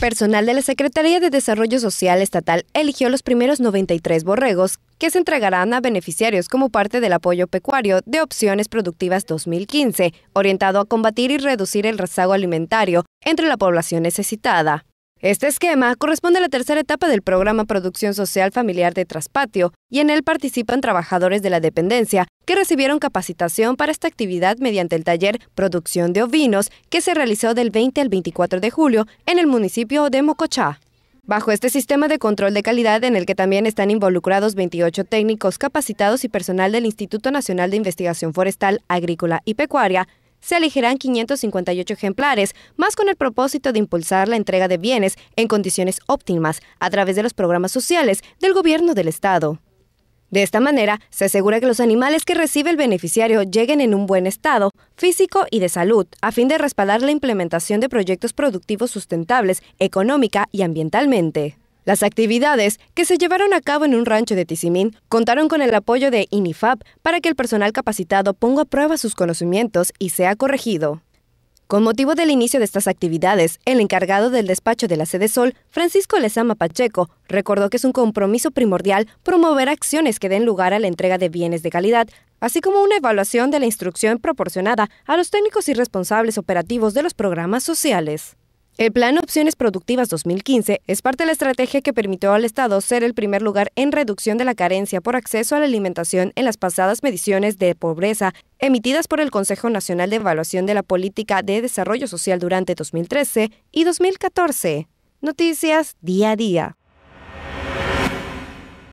Personal de la Secretaría de Desarrollo Social Estatal eligió los primeros 93 borregos que se entregarán a beneficiarios como parte del apoyo pecuario de Opciones Productivas 2015, orientado a combatir y reducir el rezago alimentario entre la población necesitada. Este esquema corresponde a la tercera etapa del programa Producción Social Familiar de Traspatio y en él participan trabajadores de la dependencia que recibieron capacitación para esta actividad mediante el taller Producción de Ovinos, que se realizó del 20 al 24 de julio en el municipio de Mocochá. Bajo este sistema de control de calidad, en el que también están involucrados 28 técnicos capacitados y personal del Instituto Nacional de Investigación Forestal, Agrícola y Pecuaria, se elegirán 558 ejemplares, más con el propósito de impulsar la entrega de bienes en condiciones óptimas a través de los programas sociales del Gobierno del Estado. De esta manera, se asegura que los animales que recibe el beneficiario lleguen en un buen estado físico y de salud, a fin de respaldar la implementación de proyectos productivos sustentables, económica y ambientalmente. Las actividades que se llevaron a cabo en un rancho de Tizimín contaron con el apoyo de INIFAP para que el personal capacitado ponga a prueba sus conocimientos y sea corregido. Con motivo del inicio de estas actividades, el encargado del despacho de la Sede Sol, Francisco Lezama Pacheco, recordó que es un compromiso primordial promover acciones que den lugar a la entrega de bienes de calidad, así como una evaluación de la instrucción proporcionada a los técnicos y responsables operativos de los programas sociales. El Plan Opciones Productivas 2015 es parte de la estrategia que permitió al Estado ser el primer lugar en reducción de la carencia por acceso a la alimentación en las pasadas mediciones de pobreza emitidas por el Consejo Nacional de Evaluación de la Política de Desarrollo Social durante 2013 y 2014. Noticias día a día.